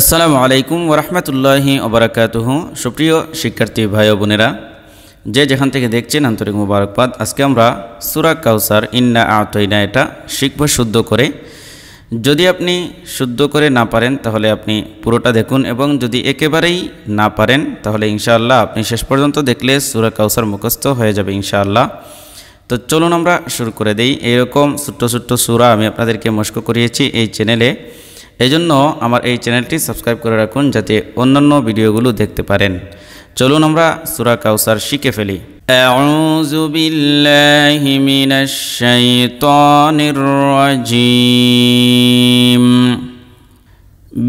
আসসালামু আলাইকুম ওরহমতুল্লাহি ওবরাকাত সুপ্রিয় শিক্ষার্থী ভাই বোনেরা যে যেখান থেকে দেখছেন আন্তরিক মুবারকবাদ আজকে আমরা সুরা কাউসার ইন্না আতইনা এটা শিখব শুদ্ধ করে যদি আপনি শুদ্ধ করে না পারেন তাহলে আপনি পুরোটা দেখুন এবং যদি একেবারেই না পারেন তাহলে ইনশাআল্লাহ আপনি শেষ পর্যন্ত দেখলে সুরা কাউসার মুখস্থ হয়ে যাবে ইনশাআল্লাহ তো চলুন আমরা শুরু করে দেই এরকম ছোট্ট ছোট্ট সুরা আমি আপনাদেরকে মস্ক করিয়েছি এই চ্যানেলে এই জন্য আমার এই চ্যানেলটি সাবস্ক্রাইব করে রাখুন যাতে অন্যান্য ভিডিওগুলো দেখতে পারেন চলুন আমরা সুরা কাউসার শিখে ফেলি أعوذ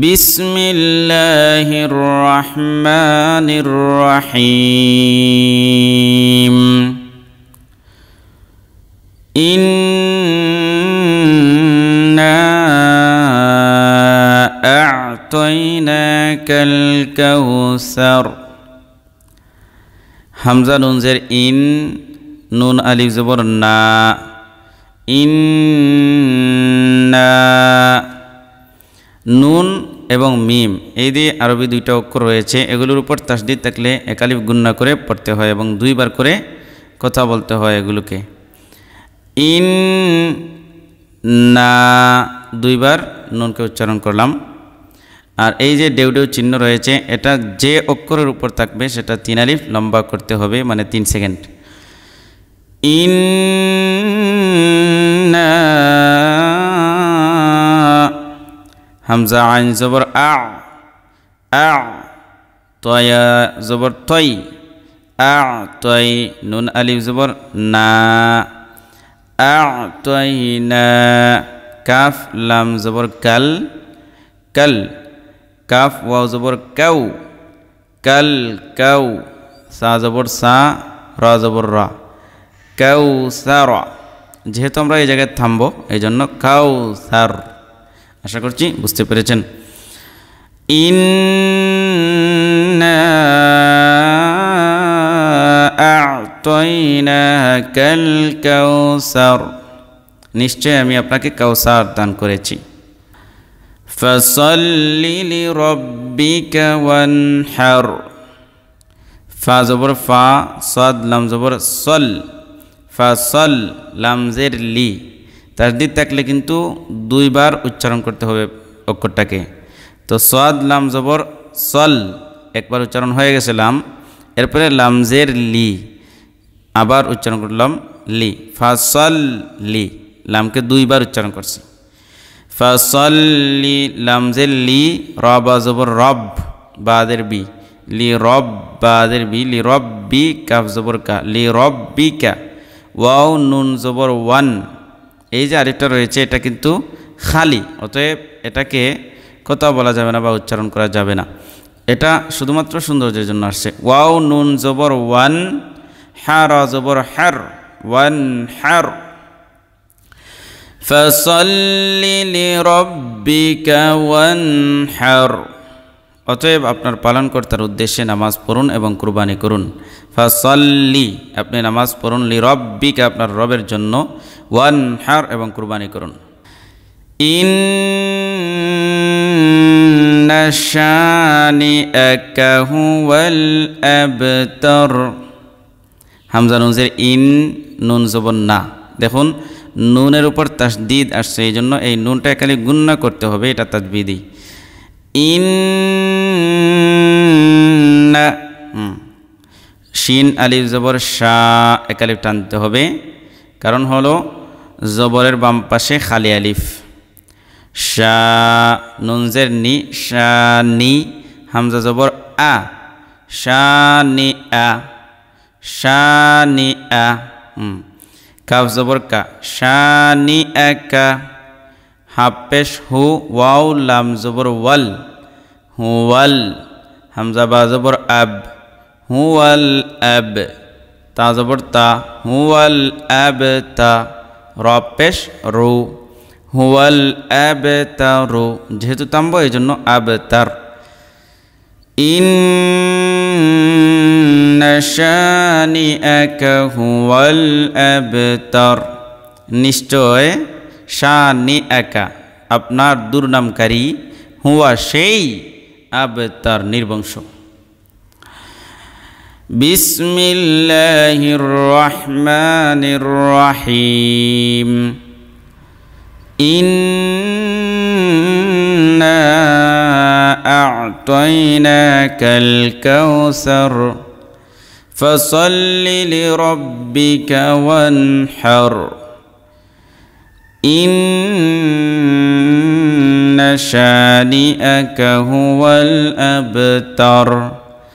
بسم الله الرحمن الرحيم কালকাউসার হামজা নুনজের ইন নুন আলিফ জবর না ইন নুন এবং মিম এই দিয়ে আরবি দুইটা অক্ষর রয়েছে এগুলোর উপর তাসদি থাকলে একালিফ গুন্না করে পড়তে হয় এবং দুইবার করে কথা বলতে হয় এগুলোকে ইন না দুইবার নুনকে উচ্চারণ করলাম আর এই যে ডেউডেউ চিহ্ন রয়েছে এটা যে অক্ষরের উপর থাকবে সেটা তিন আলিফ লম্বা করতে হবে মানে তিন সেকেন্ড ইন হামজা আইন জবর আ তয়া জবর তৈ আ তয় নুন আলিফ জবর না আ না কাফ লাম জবর কাল কাল কাফ ওয়াও জবর কাউ কাল কাউ সা জবর সা র জবর র কাউ সার র যেহেতু আমরা এই জায়গায় থামবো এই জন্য কাউ সার আশা করছি বুঝতে পেরেছেন إنا أعطيناك الكوثر নিশ্চয় আমি আপনাকে কাউসার দান করেছি ফসল্লি লিরব্বিকা ওয়ানহার ফা জবর ফা সদ লাম সল ফসল লামজের লি তাসদিদ থাকলে কিন্তু দুইবার উচ্চারণ করতে হবে অক্ষরটাকে তো সদ লাম জবর সল একবার উচ্চারণ হয়ে গেছে লাম এরপরে লামজের লি আবার উচ্চারণ করলাম লি ফাসল লি লামকে দুইবার উচ্চারণ করছে ফসল্লি লামজে লি রব জবর রব বাদের বি লি রব বাদের বি লি রব বি কাফ জবর কা লি রব বি কা ওয়াও নুন জবর ওয়ান এই যে আরেকটা রয়েছে এটা কিন্তু খালি অতএব এটাকে কোথাও বলা যাবে না বা উচ্চারণ করা যাবে না এটা শুধুমাত্র সৌন্দর্যের জন্য আসছে ওয়াও নুন জবর ওয়ান হ্যার জবর হ্যার ওয়ান হ্যার অতএব আপনার পালনকর্তার উদ্দেশ্যে নামাজ পড়ুন এবং কুরবানি করুন ফসল্লি আপনি নামাজ পড়ুন লি রব্বিকে আপনার রবের জন্য ওয়ান হার এবং কুরবানি করুন ইন হামজা নুনজের ইন নুন জবন না দেখুন নুনের উপর তাসদিদ আসছে এই জন্য এই নুনটা খালি গুন্না করতে হবে এটা তাজবিদি ইন্না শিন আলিফ জবর শাহ একালে টানতে হবে কারণ হলো জবরের বাম পাশে খালি আলিফ শাহ নুনজের নি শাহ নি হামজা জবর আ শাহ নি আ শাহ নি আ হুম কাফ জবর কা শানি একা হাফেশ হু ওয়াও লাম জবর ওয়াল ওয়াল হামজা বা জবর আব ওয়াল আব তা জবর তা ওয়াল আব তা রপেশ রু হুয়াল আব তা রু যেহেতু তাম্ব এই জন্য আব তার إن شانئك হুয়াল الأبتر নিশ্চয় শানি একা আপনার দুর্নামকারী হুয়া সেই আবতার নির্বংশ বিসমিল্লাহির রহমানির রহিম ইন أعطيناك الكوثر فصل لربك وانحر إن شانئك هو الأبتر